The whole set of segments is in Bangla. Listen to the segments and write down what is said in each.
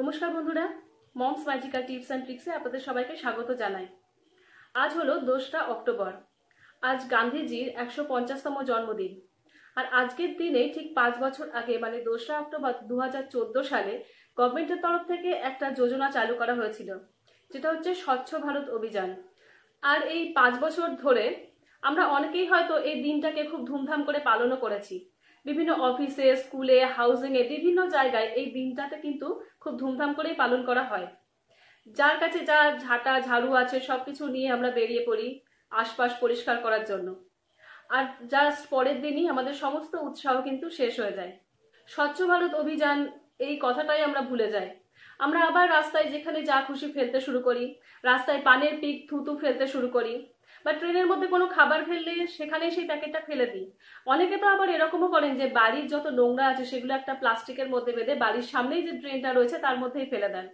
নমস্কার বন্ধুরা মমস ম্যাজিকা টিপস অ্যান্ড ট্রিক্সে আপনাদের সবাইকে স্বাগত জানাই আজ হলো দোসরা অক্টোবর আজ গান্ধীজির একশো পঞ্চাশতম জন্মদিন আর আজকের দিনে ঠিক পাঁচ বছর আগে মানে দোসরা অক্টোবর দু হাজার সালে গভর্নমেন্টের তরফ থেকে একটা যোজনা চালু করা হয়েছিল যেটা হচ্ছে স্বচ্ছ ভারত অভিযান আর এই পাঁচ বছর ধরে আমরা অনেকেই হয়তো এই দিনটাকে খুব ধুমধাম করে পালনও করেছি বিভিন্ন অফিসে স্কুলে হাউজিং এ বিভিন্ন জায়গায় এই দিনটাতে কিন্তু খুব ধুমধাম করেই পালন করা হয় যার কাছে যা ঝাঁটা ঝাড়ু আছে সবকিছু নিয়ে আমরা বেরিয়ে পড়ি আশপাশ পরিষ্কার করার জন্য আর জাস্ট পরের দিনই আমাদের সমস্ত উৎসাহ কিন্তু শেষ হয়ে যায় স্বচ্ছ ভারত অভিযান এই কথাটাই আমরা ভুলে যাই আমরা আবার রাস্তায় যেখানে যা খুশি ফেলতে শুরু করি রাস্তায় পানের পিক থুতু ফেলতে শুরু করি বা ট্রেনের মধ্যে কোনো খাবার ফেললে সেখানে সেই প্যাকেটটা ফেলে দিই অনেকে তো আবার এরকমও করেন যে বাড়ির যত নোংরা আছে সেগুলো একটা প্লাস্টিকের মধ্যে বেঁধে বাড়ির সামনেই যে ড্রেনটা রয়েছে তার মধ্যেই ফেলে দেন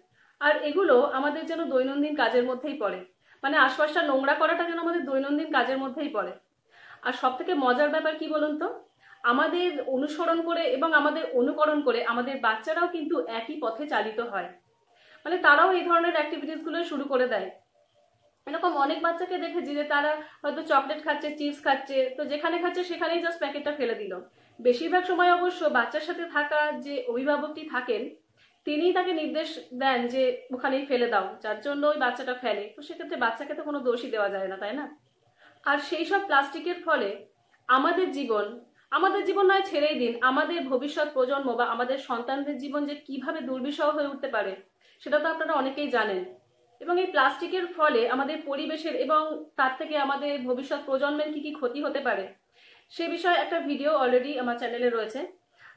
আর এগুলো আমাদের যেন দৈনন্দিন কাজের মধ্যেই পড়ে মানে আশপাশটা নোংরা করাটা যেন আমাদের দৈনন্দিন কাজের মধ্যেই পড়ে আর সব থেকে মজার ব্যাপার কি বলুন তো আমাদের অনুসরণ করে এবং আমাদের অনুকরণ করে আমাদের বাচ্চারাও কিন্তু একই পথে চালিত হয় মানে তারাও এই ধরনের অ্যাক্টিভিটিসগুলো শুরু করে দেয় এরকম অনেক বাচ্চাকে দেখেছি যে তারা হয়তো চকলেট খাচ্ছে চিপস খাচ্ছে তো যেখানে খাচ্ছে সেখানেই জাস্ট প্যাকেটটা ফেলে দিল বেশিরভাগ সময় অবশ্য বাচ্চার সাথে থাকা যে অভিভাবকটি থাকেন তিনি তাকে নির্দেশ দেন যে ওখানেই ফেলে দাও যার জন্য ওই বাচ্চাটা ফেলে তো সেক্ষেত্রে বাচ্চাকে তো কোনো দোষই দেওয়া যায় না তাই না আর সেই সব প্লাস্টিকের ফলে আমাদের জীবন আমাদের জীবন নয় ছেড়েই দিন আমাদের ভবিষ্যৎ প্রজন্ম বা আমাদের সন্তানদের জীবন যে কিভাবে দুর্বিষহ হয়ে উঠতে পারে সেটা তো আপনারা অনেকেই জানেন এবং এই প্লাস্টিকের ফলে আমাদের পরিবেশের এবং তার থেকে আমাদের ভবিষ্যৎ প্রজন্মের কি কি ক্ষতি হতে পারে সে বিষয়ে একটা ভিডিও অলরেডি আমার চ্যানেলে রয়েছে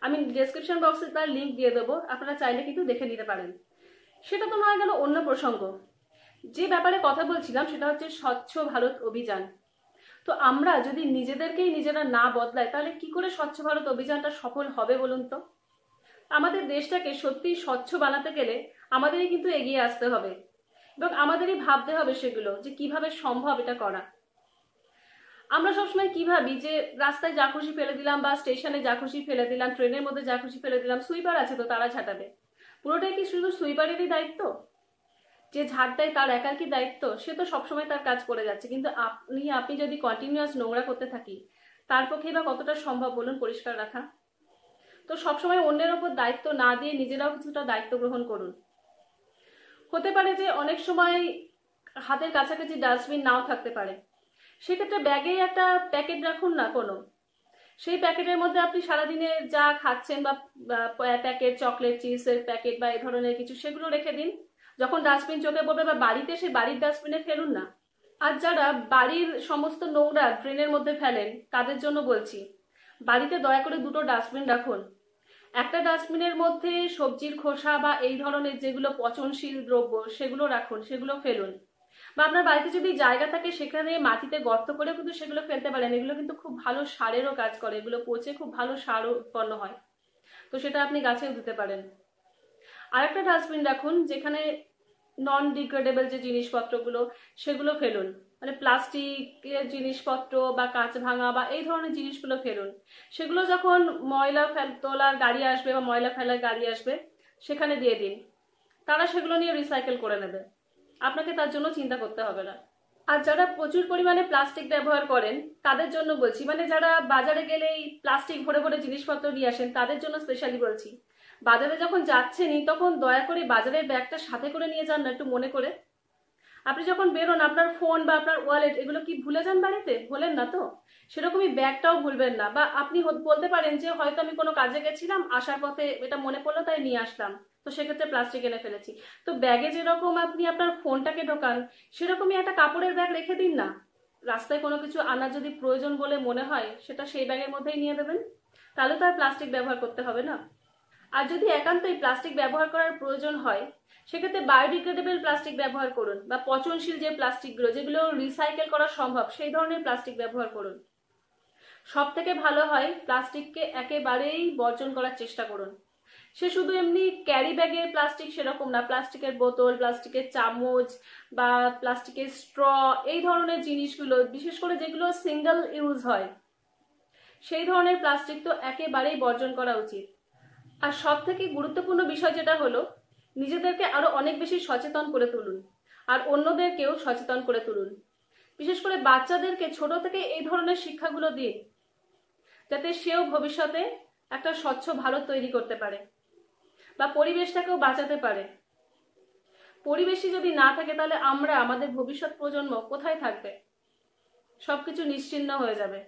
আমি ডেসক্রিপশন বক্সে তার লিঙ্ক দিয়ে দেবো আপনারা চাইলে কিন্তু দেখে নিতে পারেন সেটা তো নয় গেল অন্য প্রসঙ্গ যে ব্যাপারে কথা বলছিলাম সেটা হচ্ছে স্বচ্ছ ভারত অভিযান তো আমরা যদি নিজেদেরকেই নিজেরা না বদলাই তাহলে কি করে স্বচ্ছ ভারত অভিযানটা সফল হবে বলুন তো আমাদের দেশটাকে সত্যি স্বচ্ছ বানাতে গেলে আমাদেরই কিন্তু এগিয়ে আসতে হবে এবং আমাদেরই ভাবতে হবে সেগুলো যে কিভাবে সম্ভব এটা করা আমরা সবসময় কি ভাবি যে রাস্তায় যা খুশি ফেলে দিলাম বা স্টেশনে যা খুশি ফেলে দিলাম ট্রেনের মধ্যে যা খুশি ফেলে দিলাম সুইপার আছে তো তারা ঝাঁটাবে পুরোটাই কি শুধু সুইপারেরই দায়িত্ব যে ঝাড় দেয় তার একার কি দায়িত্ব সে তো সবসময় তার কাজ করে যাচ্ছে কিন্তু আপনি আপনি যদি কন্টিনিউয়াস নোংরা করতে থাকি তার পক্ষে বা কতটা সম্ভব বলুন পরিষ্কার রাখা তো সবসময় অন্যের ওপর দায়িত্ব না দিয়ে নিজেরাও কিছুটা দায়িত্ব গ্রহণ করুন হতে পারে যে অনেক সময় হাতের কাছাকাছি ডাস্টবিন নাও থাকতে পারে সেক্ষেত্রে ব্যাগে একটা প্যাকেট রাখুন না কোনো সেই প্যাকেটের মধ্যে আপনি সারাদিনে যা খাচ্ছেন বা প্যাকেট চকলেট চিপসের প্যাকেট বা এ ধরনের কিছু সেগুলো রেখে দিন যখন ডাস্টবিন চোখে পড়বে বা বাড়িতে সেই বাড়ির ডাস্টবিনে ফেলুন না আর যারা বাড়ির সমস্ত নোংরা ড্রেনের মধ্যে ফেলেন তাদের জন্য বলছি বাড়িতে দয়া করে দুটো ডাস্টবিন রাখুন একটা ডাস্টবিনের মধ্যে সবজির খোসা বা এই ধরনের যেগুলো পচনশীল দ্রব্য সেগুলো রাখুন সেগুলো ফেলুন বা আপনার বাড়িতে যদি জায়গা থাকে সেখানে মাটিতে গর্ত করে কিন্তু সেগুলো ফেলতে পারেন এগুলো কিন্তু খুব ভালো সারেরও কাজ করে এগুলো পচে খুব ভালো সারও উৎপন্ন হয় তো সেটা আপনি গাছেও দিতে পারেন আর একটা ডাস্টবিন রাখুন যেখানে নন ডিগ্রেডেবল যে জিনিসপত্রগুলো সেগুলো ফেলুন মানে প্লাস্টিকের জিনিসপত্র বা কাঁচ ভাঙা বা এই ধরনের জিনিসগুলো ফেলুন সেগুলো যখন ময়লা ফেল তোলার গাড়ি আসবে বা ময়লা ফেলার গাড়ি আসবে সেখানে দিয়ে দিন তারা সেগুলো নিয়ে রিসাইকেল করে নেবে আপনাকে তার জন্য চিন্তা করতে হবে না আর যারা প্রচুর পরিমাণে প্লাস্টিক ব্যবহার করেন তাদের জন্য বলছি মানে যারা বাজারে গেলেই প্লাস্টিক ভরে ভরে জিনিসপত্র নিয়ে আসেন তাদের জন্য স্পেশালি বলছি বাজারে যখন যাচ্ছেনই তখন দয়া করে বাজারের ব্যাগটা সাথে করে নিয়ে যান না একটু মনে করে আপনি যখন বেরোন আপনার ফোন বা আপনার ওয়ালেট এগুলো কি ভুলে যান বাড়িতে ভোলেন না তো সেরকমই ব্যাগটাও ভুলবেন না বা আপনি বলতে পারেন যে হয়তো আমি কোনো কাজে গেছিলাম আসার পথে এটা মনে পড়লো তাই নিয়ে আসলাম তো সেক্ষেত্রে প্লাস্টিক এনে ফেলেছি তো ব্যাগে যেরকম আপনি আপনার ফোনটাকে ঢোকান সেরকমই একটা কাপড়ের ব্যাগ রেখে দিন না রাস্তায় কোনো কিছু আনার যদি প্রয়োজন বলে মনে হয় সেটা সেই ব্যাগের মধ্যেই নিয়ে দেবেন তাহলে তো আর প্লাস্টিক ব্যবহার করতে হবে না আর যদি একান্তই প্লাস্টিক ব্যবহার করার প্রয়োজন হয় সেক্ষেত্রে বায়োডিগ্রেডেবল প্লাস্টিক ব্যবহার করুন বা পচনশীল যে প্লাস্টিকগুলো যেগুলো রিসাইকেল করা সম্ভব সেই ধরনের প্লাস্টিক ব্যবহার করুন সব থেকে ভালো হয় প্লাস্টিককে একেবারেই বর্জন করার চেষ্টা করুন সে শুধু এমনি ক্যারি ব্যাগের প্লাস্টিক সেরকম না প্লাস্টিকের বোতল প্লাস্টিকের চামচ বা প্লাস্টিকের স্ট্র এই ধরনের জিনিসগুলো বিশেষ করে যেগুলো সিঙ্গেল ইউজ হয় সেই ধরনের প্লাস্টিক তো একেবারেই বর্জন করা উচিত আর সব থেকে গুরুত্বপূর্ণ বিষয় যেটা হলো নিজেদেরকে আরো অনেক বেশি সচেতন করে তুলুন আর অন্যদেরকেও সচেতন করে তুলুন বিশেষ করে বাচ্চাদেরকে ছোট থেকে এই ধরনের শিক্ষাগুলো দিন যাতে সেও ভবিষ্যতে একটা স্বচ্ছ ভারত তৈরি করতে পারে বা পরিবেশটাকেও বাঁচাতে পারে পরিবেশই যদি না থাকে তাহলে আমরা আমাদের ভবিষ্যৎ প্রজন্ম কোথায় থাকবে সবকিছু নিশ্চিন্ন হয়ে যাবে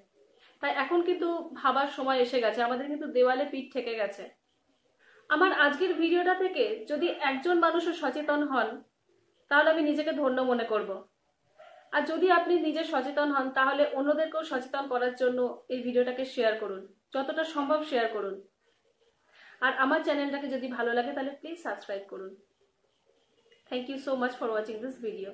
তাই এখন কিন্তু ভাবার সময় এসে গেছে আমাদের কিন্তু দেওয়ালে পিঠ থেকে গেছে আমার আজকের ভিডিওটা থেকে যদি একজন মানুষও সচেতন হন তাহলে আমি নিজেকে ধন্য মনে করব আর যদি আপনি নিজে সচেতন হন তাহলে অন্যদেরকেও সচেতন করার জন্য এই ভিডিওটাকে শেয়ার করুন যতটা সম্ভব শেয়ার করুন আর আমার চ্যানেলটাকে যদি ভালো লাগে তাহলে প্লিজ সাবস্ক্রাইব করুন thank you so much for watching this video